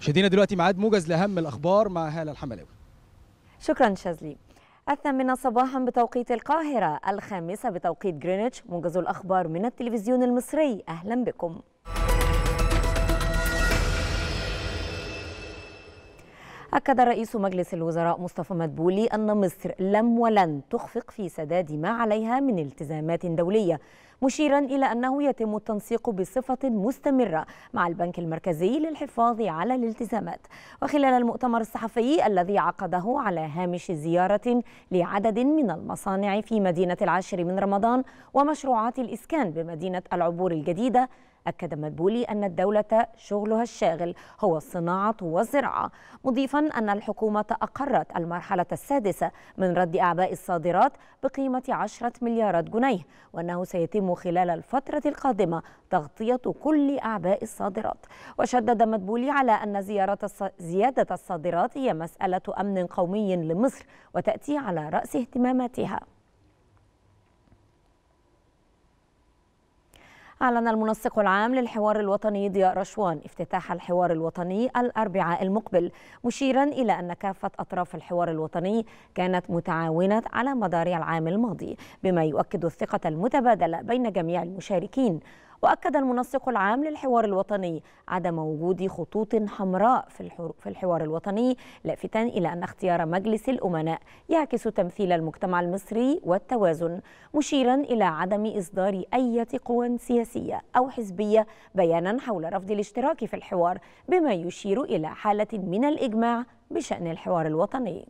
مشاهدينا دلوقتي ميعاد موجز لاهم الاخبار مع هاله الحملاوي شكرا شاذلي الثامنة صباحا بتوقيت القاهرة الخامسة بتوقيت جرينتش موجز الأخبار من التلفزيون المصري أهلا بكم أكد رئيس مجلس الوزراء مصطفى مدبولي أن مصر لم ولن تخفق في سداد ما عليها من التزامات دولية مشيرا إلى أنه يتم التنسيق بصفة مستمرة مع البنك المركزي للحفاظ على الالتزامات وخلال المؤتمر الصحفي الذي عقده على هامش زيارة لعدد من المصانع في مدينة العاشر من رمضان ومشروعات الإسكان بمدينة العبور الجديدة أكد مدبولي أن الدولة شغلها الشاغل هو الصناعة والزراعة مضيفا أن الحكومة أقرت المرحلة السادسة من رد أعباء الصادرات بقيمة 10 مليارات جنيه وأنه سيتم خلال الفترة القادمة تغطية كل أعباء الصادرات وشدد مدبولي على أن زيارة زيادة الصادرات هي مسألة أمن قومي لمصر وتأتي على رأس اهتماماتها أعلن المنسق العام للحوار الوطني ضياء رشوان افتتاح الحوار الوطني الأربعاء المقبل مشيرا إلى أن كافة أطراف الحوار الوطني كانت متعاونة على مدار العام الماضي بما يؤكد الثقة المتبادلة بين جميع المشاركين وأكد المنسق العام للحوار الوطني عدم وجود خطوط حمراء في الحوار الوطني لافتا إلى أن اختيار مجلس الأمناء يعكس تمثيل المجتمع المصري والتوازن مشيرا إلى عدم إصدار أي قوى سياسية أو حزبية بيانا حول رفض الاشتراك في الحوار بما يشير إلى حالة من الإجماع بشأن الحوار الوطني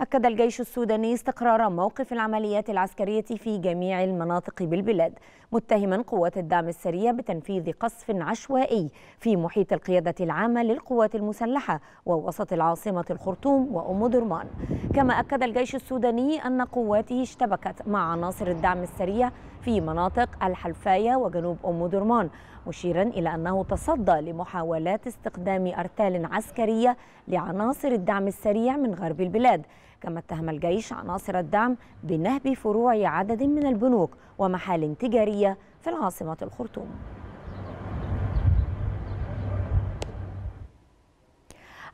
أكد الجيش السوداني استقرار موقف العمليات العسكرية في جميع المناطق بالبلاد متهما قوات الدعم السريع بتنفيذ قصف عشوائي في محيط القيادة العامة للقوات المسلحة ووسط العاصمة الخرطوم وأم درمان كما أكد الجيش السوداني أن قواته اشتبكت مع عناصر الدعم السريع في مناطق الحلفاية وجنوب أم درمان مشيرا إلى أنه تصدى لمحاولات استخدام أرتال عسكرية لعناصر الدعم السريع من غرب البلاد كما اتهم الجيش عناصر الدعم بنهب فروع عدد من البنوك ومحال تجارية في العاصمة الخرطوم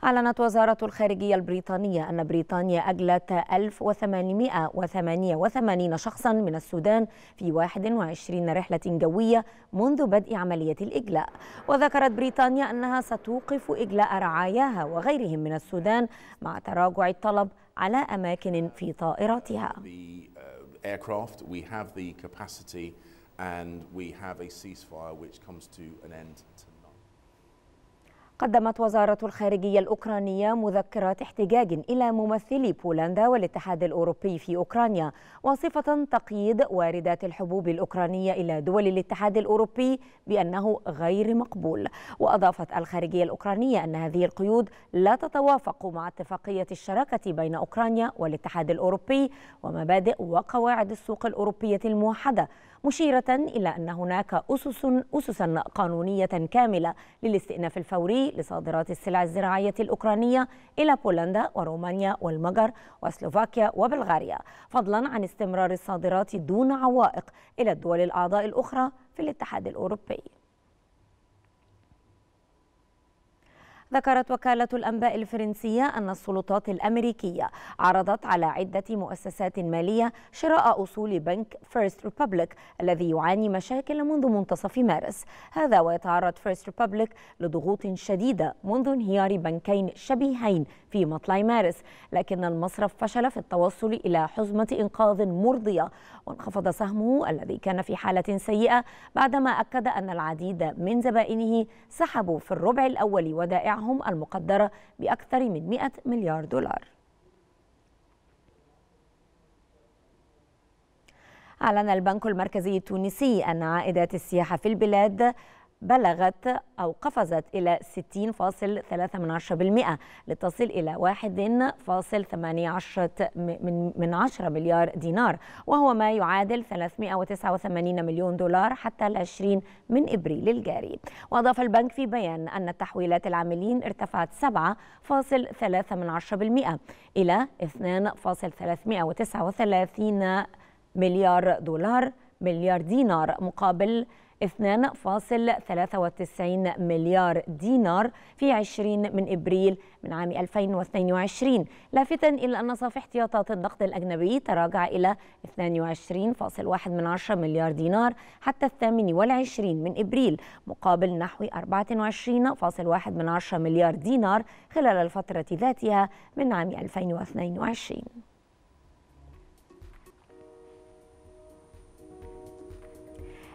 أعلنت وزارة الخارجية البريطانية أن بريطانيا أجلت 1888 شخصا من السودان في 21 رحلة جوية منذ بدء عملية الإجلاء وذكرت بريطانيا أنها ستوقف إجلاء رعاياها وغيرهم من السودان مع تراجع الطلب على أماكن في طائراتها uh, we have a ceasefire which comes to an end قدمت وزارة الخارجية الأوكرانية مذكرات احتجاج إلى ممثلي بولندا والاتحاد الأوروبي في أوكرانيا وصفة تقييد واردات الحبوب الأوكرانية إلى دول الاتحاد الأوروبي بأنه غير مقبول وأضافت الخارجية الأوكرانية أن هذه القيود لا تتوافق مع اتفاقية الشراكة بين أوكرانيا والاتحاد الأوروبي ومبادئ وقواعد السوق الأوروبية الموحدة مشيرة إلى أن هناك أسس أسسا قانونية كاملة للاستئناف الفوري لصادرات السلع الزراعية الأوكرانية إلى بولندا ورومانيا والمجر وسلوفاكيا وبلغاريا فضلا عن استمرار الصادرات دون عوائق إلى الدول الأعضاء الأخرى في الاتحاد الأوروبي ذكرت وكالة الأنباء الفرنسية أن السلطات الأمريكية عرضت على عدة مؤسسات مالية شراء أصول بنك فيرست ريبوبليك الذي يعاني مشاكل منذ منتصف مارس هذا ويتعرض فيرست ريبوبليك لضغوط شديدة منذ انهيار بنكين شبيهين في مطلع مارس لكن المصرف فشل في التوصل إلى حزمة إنقاذ مرضية وانخفض سهمه الذي كان في حالة سيئة بعدما أكد أن العديد من زبائنه سحبوا في الربع الأول ودائعهم بيعهم المقدرة بأكثر من 100 مليار دولار أعلن البنك المركزي التونسي أن عائدات السياحة في البلاد بلغت أو قفزت إلى 60.3% لتصل إلى 1.18 من 10 مليار دينار وهو ما يعادل 389 مليون دولار حتى 20 من إبريل الجاري وأضاف البنك في بيان أن تحويلات العاملين ارتفعت 7.3% إلى 2.339 مليار دولار مليار دينار مقابل 2.93 مليار دينار في 20 من إبريل من عام 2022 لافتا إلى أن صافي احتياطات النقد الأجنبي تراجع إلى 22.1 من مليار دينار حتى 28 من إبريل مقابل نحو 24.1 من مليار دينار خلال الفترة ذاتها من عام 2022